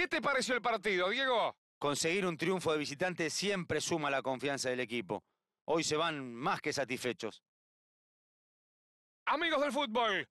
¿Qué te pareció el partido, Diego? Conseguir un triunfo de visitante siempre suma la confianza del equipo. Hoy se van más que satisfechos. Amigos del fútbol,